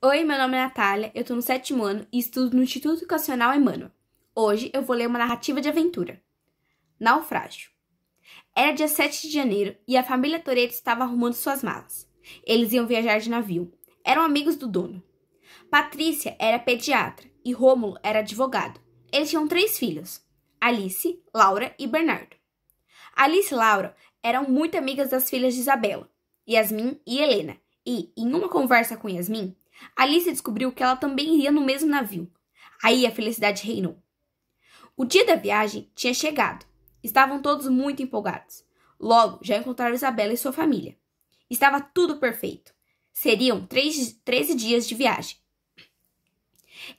Oi, meu nome é Natália, eu tô no sétimo ano e estudo no Instituto Educacional Emmanuel. Hoje eu vou ler uma narrativa de aventura. Naufrágio. Era dia 7 de janeiro e a família Toreto estava arrumando suas malas. Eles iam viajar de navio. Eram amigos do dono. Patrícia era pediatra e Rômulo era advogado. Eles tinham três filhos: Alice, Laura e Bernardo. Alice e Laura eram muito amigas das filhas de Isabela, Yasmin e Helena, e, em uma conversa com Yasmin, Alice descobriu que ela também iria no mesmo navio. Aí a felicidade reinou. O dia da viagem tinha chegado. Estavam todos muito empolgados. Logo, já encontraram Isabela e sua família. Estava tudo perfeito. Seriam 13 dias de viagem.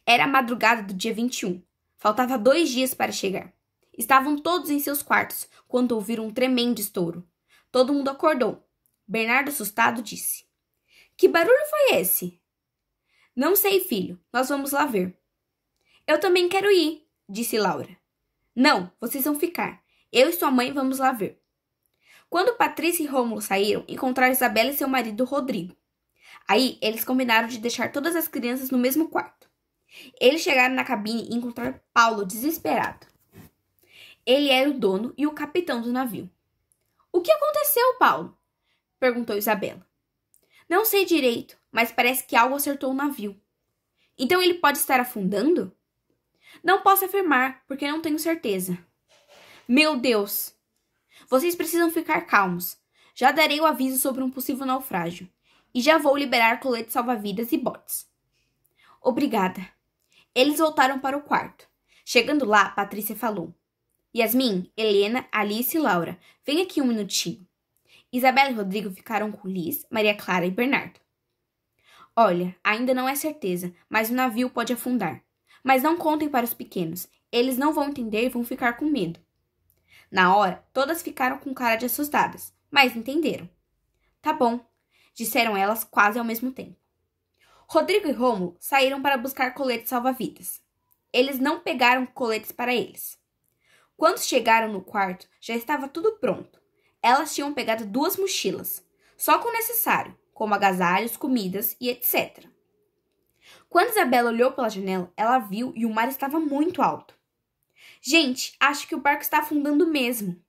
Era a madrugada do dia 21. Faltava dois dias para chegar. Estavam todos em seus quartos quando ouviram um tremendo estouro. Todo mundo acordou. Bernardo, assustado, disse: Que barulho foi esse? Não sei, filho. Nós vamos lá ver. Eu também quero ir, disse Laura. Não, vocês vão ficar. Eu e sua mãe vamos lá ver. Quando Patrícia e Rômulo saíram, encontraram Isabela e seu marido Rodrigo. Aí, eles combinaram de deixar todas as crianças no mesmo quarto. Eles chegaram na cabine e encontraram Paulo desesperado. Ele era o dono e o capitão do navio. O que aconteceu, Paulo? perguntou Isabela. Não sei direito, mas parece que algo acertou o navio. Então ele pode estar afundando? Não posso afirmar, porque não tenho certeza. Meu Deus! Vocês precisam ficar calmos. Já darei o aviso sobre um possível naufrágio. E já vou liberar coletes salva-vidas e botes. Obrigada. Eles voltaram para o quarto. Chegando lá, Patrícia falou: Yasmin, Helena, Alice e Laura, vem aqui um minutinho. Isabela e Rodrigo ficaram com Liz, Maria Clara e Bernardo. Olha, ainda não é certeza, mas o navio pode afundar. Mas não contem para os pequenos. Eles não vão entender e vão ficar com medo. Na hora, todas ficaram com cara de assustadas, mas entenderam. Tá bom, disseram elas quase ao mesmo tempo. Rodrigo e Rômulo saíram para buscar coletes salva-vidas. Eles não pegaram coletes para eles. Quando chegaram no quarto, já estava tudo pronto. Elas tinham pegado duas mochilas, só com o necessário, como agasalhos, comidas e etc. Quando Isabela olhou pela janela, ela viu e o mar estava muito alto. Gente, acho que o barco está afundando mesmo.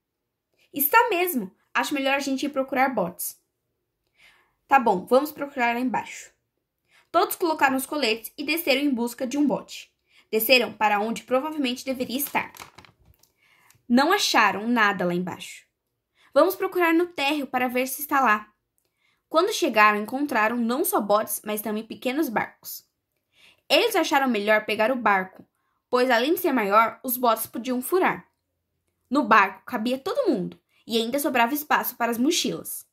Está mesmo. Acho melhor a gente ir procurar botes. Tá bom, vamos procurar lá embaixo. Todos colocaram os coletes e desceram em busca de um bote. Desceram para onde provavelmente deveria estar. Não acharam nada lá embaixo. Vamos procurar no térreo para ver se está lá. Quando chegaram, encontraram não só botes, mas também pequenos barcos. Eles acharam melhor pegar o barco, pois além de ser maior, os botes podiam furar. No barco cabia todo mundo e ainda sobrava espaço para as mochilas.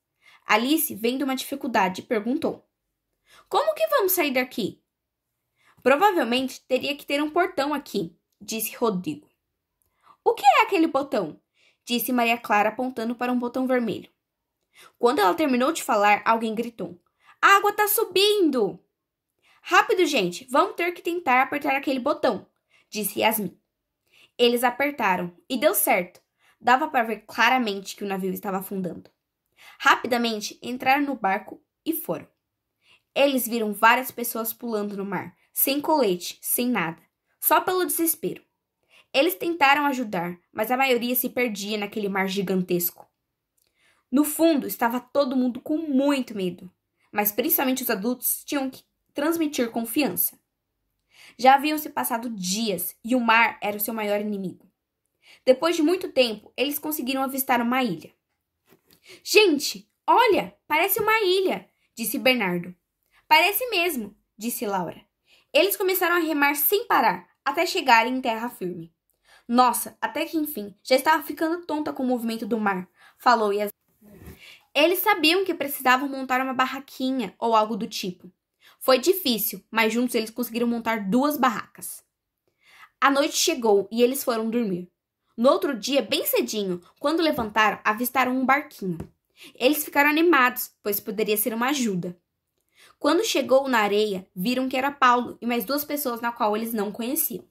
Alice, vendo uma dificuldade, perguntou: Como que vamos sair daqui? Provavelmente teria que ter um portão aqui, disse Rodrigo. O que é aquele botão? disse Maria Clara apontando para um botão vermelho. Quando ela terminou de falar, alguém gritou: A água tá subindo! Rápido, gente, vamos ter que tentar apertar aquele botão, disse Yasmin. Eles apertaram e deu certo. Dava para ver claramente que o navio estava afundando. Rapidamente entraram no barco e foram. Eles viram várias pessoas pulando no mar, sem colete, sem nada, só pelo desespero. Eles tentaram ajudar, mas a maioria se perdia naquele mar gigantesco. No fundo, estava todo mundo com muito medo, mas principalmente os adultos tinham que transmitir confiança. Já haviam se passado dias e o mar era o seu maior inimigo. Depois de muito tempo, eles conseguiram avistar uma ilha. Gente, olha, parece uma ilha, disse Bernardo. Parece mesmo, disse Laura. Eles começaram a remar sem parar até chegarem em terra firme. Nossa, até que enfim, já estava ficando tonta com o movimento do mar, falou Yas eles sabiam que precisavam montar uma barraquinha ou algo do tipo. Foi difícil, mas juntos eles conseguiram montar duas barracas. A noite chegou e eles foram dormir. No outro dia, bem cedinho, quando levantaram, avistaram um barquinho. Eles ficaram animados, pois poderia ser uma ajuda. Quando chegou na areia, viram que era Paulo e mais duas pessoas na qual eles não conheciam.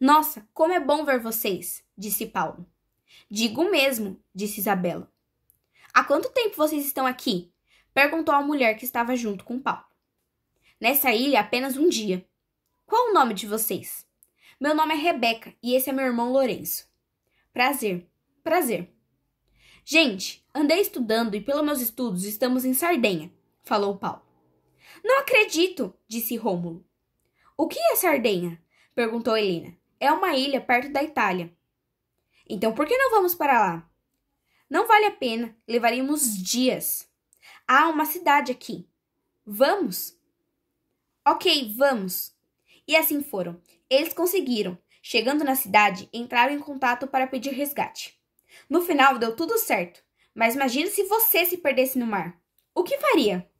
Nossa, como é bom ver vocês, disse Paulo. Digo mesmo, disse Isabela. Há quanto tempo vocês estão aqui? Perguntou a mulher que estava junto com Paulo. Nessa ilha apenas um dia. Qual o nome de vocês? Meu nome é Rebeca e esse é meu irmão Lourenço. Prazer, prazer. Gente, andei estudando e pelos meus estudos estamos em Sardenha, falou Paulo. Não acredito, disse Rômulo. O que é Sardenha? perguntou Helena. É uma ilha perto da Itália. Então por que não vamos para lá? Não vale a pena, levaríamos dias. Há uma cidade aqui. Vamos? Ok, vamos. E assim foram. Eles conseguiram. Chegando na cidade, entraram em contato para pedir resgate. No final deu tudo certo, mas imagine se você se perdesse no mar. O que faria?